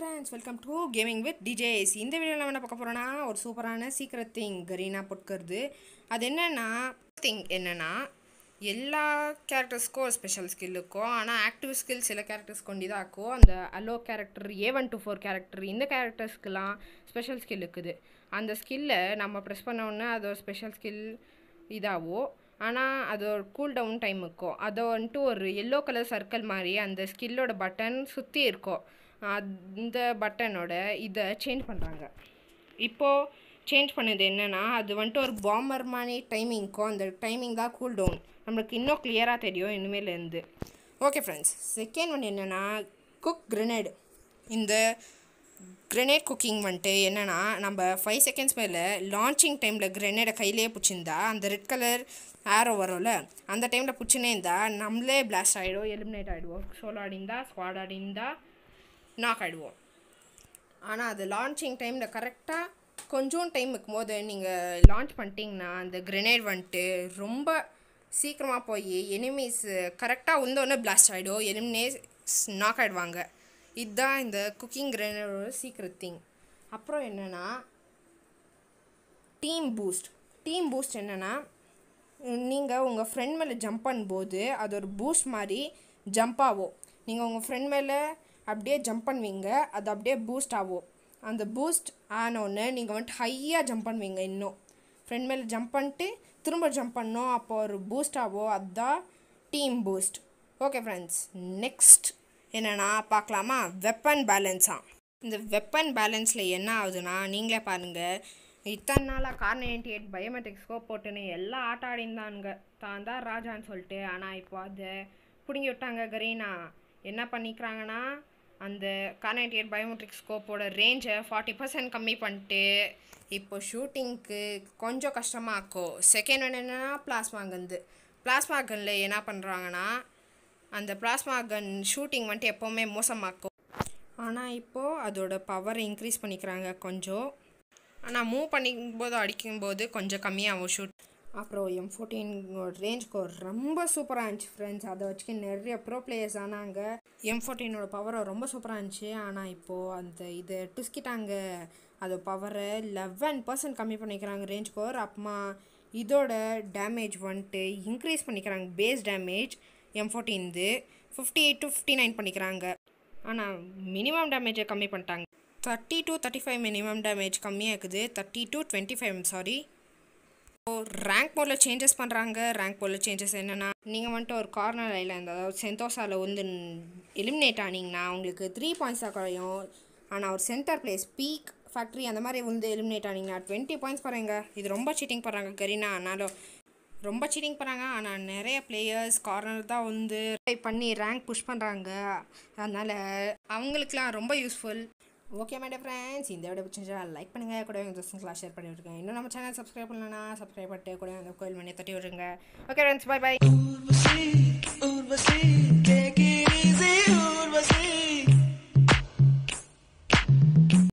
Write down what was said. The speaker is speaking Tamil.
friends welcome to gaming with DJ's இந்த வீடியோவில் நம்ம என்ன பார்க்க போகிறோன்னா ஒரு சூப்பரான சீக்கிரட் திங் கரீனா பொட்கிறது அது என்னென்னா திங் என்னென்னா எல்லா கேரக்டர்ஸ்க்கும் ஒரு ஸ்பெஷல் ஸ்கில் இருக்கும் ஆனால் ஆக்டிவ் ஸ்கில் சில கேரக்டர்ஸ் கொண்டு தான் இருக்கும் அந்த அலோ character A one to four character இந்த கேரக்டர்ஸ்க்கெலாம் ஸ்பெஷல் ஸ்கில் இருக்குது அந்த ஸ்கில்லை நம்ம ப்ரெஸ் பண்ணோன்னே அது ஒரு ஸ்பெஷல் ஸ்கில் இதாகும் ஆனால் அது ஒரு கூல் டவுன் டைம் இருக்கும் அதை வந்துட்டு ஒரு எல்லோ கலர் சர்க்கிள் மாதிரி அந்த ஸ்கில்லோட பட்டன் சுற்றி இருக்கும் அந்த பட்டனோட இதை சேஞ்ச் பண்ணுறாங்க இப்போது சேஞ்ச் பண்ணது என்னென்னா அது வந்துட்டு ஒரு பாம்பர் மாதிரி டைமிங்க்கும் அந்த டைமிங் தான் கூல் டவுன் நம்மளுக்கு இன்னும் கிளியராக தெரியும் இனிமேலேருந்து ஓகே ஃப்ரெண்ட்ஸ் செகண்ட் ஒன் என்னென்னா குக் கிரனேடு இந்த கிரனேட் குக்கிங் வந்துட்டு என்னென்னா நம்ம ஃபைவ் செகண்ட்ஸ் மேலே லான்ச்சிங் டைமில் கிரனேடை கையிலேயே பிடிச்சிருந்தா அந்த ரெட் கலர் ஏரோ வரும்ல அந்த டைமில் பிடிச்சினே இருந்தால் நம்மளே பிளாஸ்ட் ஆகிடும் எலிமினேட் ஆகிடுவோம் சோலோ ஆடிந்தா ஸ்குவாட் ஆடிந்தா நாக் ஆகிடுவோம் ஆனால் அது லான்ச்சிங் டைமில் கரெக்டாக கொஞ்சம் டைம் இருக்கும்போது நீங்கள் லான்ச் பண்ணிட்டீங்கன்னா அந்த கிரனேட் வந்துட்டு ரொம்ப சீக்கிரமாக போய் எனிமீஸ் கரெக்டாக உந்தோடனே பிளாஸ்ட் ஆகிடும் எனிமினே நாக் ஆகிடுவாங்க இதுதான் இந்த குக்கிங் கிரனேட் சீக்கிரம் திங் அப்புறம் என்னென்னா டீம் பூஸ்ட் டீம் பூஸ்ட் என்னென்னா நீங்கள் உங்கள் ஃப்ரெண்ட் மேலே ஜம்ப் பண்ணும்போது அது ஒரு பூஸ்ட் மாதிரி ஜம்ப் ஆகும் நீங்கள் உங்கள் ஃப்ரெண்ட் மேலே அப்படியே ஜம்ப் பண்ணுவீங்க அது அப்படியே பூஸ்ட் ஆகும் அந்த பூஸ்ட் ஆனோடனே நீங்கள் வந்துட்டு ஹையாக ஜம்ப் பண்ணுவீங்க இன்னும் ஃப்ரெண்ட் மேலே ஜம்ப் பண்ணிட்டு திரும்ப ஜம்ப் பண்ணோம் அப்போ ஒரு பூஸ்ட் ஆகும் அதுதான் team boost okay friends next என்னென்னா பார்க்கலாமா வெப்பன் பேலன்ஸாக இந்த வெப்பன் பேலன்ஸில் என்ன ஆகுதுன்னா நீங்களே பாருங்கள் இத்தனை நாளாக Kar ninety eight biometric scope போட்டுன்னு எல்லாம் ஆட்ட ஆடிந்தானுங்க தான் தான் ராஜான்னு சொல்லிட்டு ஆனால் இப்போ அதை பிடுங்கி விட்டாங்க கரீனா என்ன பண்ணிக்கிறாங்கன்னா அந்த கார் பயோமெட்ரிக் ஸ்கோப்போட ரேஞ்சை ஃபார்ட்டி பர்சன்ட் கம்மி பண்ணிட்டு இப்போ ஷூட்டிங்க்கு கொஞ்சம் கஷ்டமாக செகண்ட் என்னென்னா பிளாஸ்மா கந்து பிளாஸ்மா கனில் என்ன பண்ணுறாங்கன்னா அந்த பிளாஸ்மா கன் ஷூட்டிங் வந்துட்டு எப்போவுமே மோசமாக்கும் ஆனால் இப்போது அதோட பவர் இன்க்ரீஸ் பண்ணிக்கிறாங்க கொஞ்சம் ஆனால் மூவ் பண்ணிக்கும்போது அடிக்கும்போது கொஞ்சம் கம்மியாகும் ஷூட் அப்புறம் எம் ஃபோர்டீனோட ரேஞ்சுக்கு ரொம்ப சூப்பராக இருந்துச்சு ஃப்ரெண்ட்ஸ் அதை வச்சுக்க நிறைய ப்ரோ பிளேயர்ஸ் ஆனாங்க எம் ஃபோர்டீனோட பவரை ரொம்ப சூப்பராக இருந்துச்சு ஆனால் இப்போது அந்த இதை டுஸ்கிட்டாங்க அது பவரை லெவன் பர்சன்ட் கம்மி பண்ணிக்கிறாங்க ரேஞ்ச் கோர் அப்புறமா இதோட டேமேஜ் வந்துட்டு இன்க்ரீஸ் பண்ணிக்கிறாங்க பேஸ் டேமேஜ் எம் ஃபோர்டீன்து fifty eight to fifty nine பண்ணிக்கிறாங்க ஆனால் மினிமம் டேமேஜை கம்மி பண்ணிட்டாங்க thirty to thirty five minimum damage கம்மியாக இருக்குது thirty to twenty five sorry rank போர்டில் சேஞ்சஸ் பண்ணுறாங்க ரேங்க் போர்டில் சேஞ்சஸ் என்னென்னா நீங்கள் வந்துட்டு ஒரு கார்னர் ஐலாந்து அதாவது சென்தோசாவில் வந்து எலிமினேட் ஆனீங்கன்னா உங்களுக்கு த்ரீ தான் குறையும் ஆனால் ஒரு சென்டர் பிளேஸ் பீக் ஃபேக்ட்ரி அந்த மாதிரி வந்து எலிமினேட் ஆனீங்கன்னா டுவெண்ட்டி பாயிண்ட்ஸ் பாருங்க இது ரொம்ப சீட்டிங் பண்ணுறாங்க கரீனா ஆனாலும் ரொம்ப சீட்டிங் பண்ணுறாங்க ஆனால் நிறைய பிளேயர்ஸ் கார்னர் தான் வந்து பண்ணி ரேங்க் புஷ் பண்ணுறாங்க அதனால் அவங்களுக்குலாம் ரொம்ப யூஸ்ஃபுல் ஓகே மை ஃப்ரெண்ட்ஸ் இந்த விட பிடிச்சா லைக் பண்ணுங்கள் கூட எங்கள் ஜஸ்ட்லாம் ஷேர் பண்ணி விட்டுருக்கேன் இன்னும் நம்ம சேனல் சப்ஸ்கிரைப் பண்ணலன்னா சப்ஸ்கிரைப் பண்ணிட்டு கூட அந்த கோயில் மணியை தட்டி விடுங்க ஓகே ஃப்ரெண்ட்ஸ் பாய் பாய்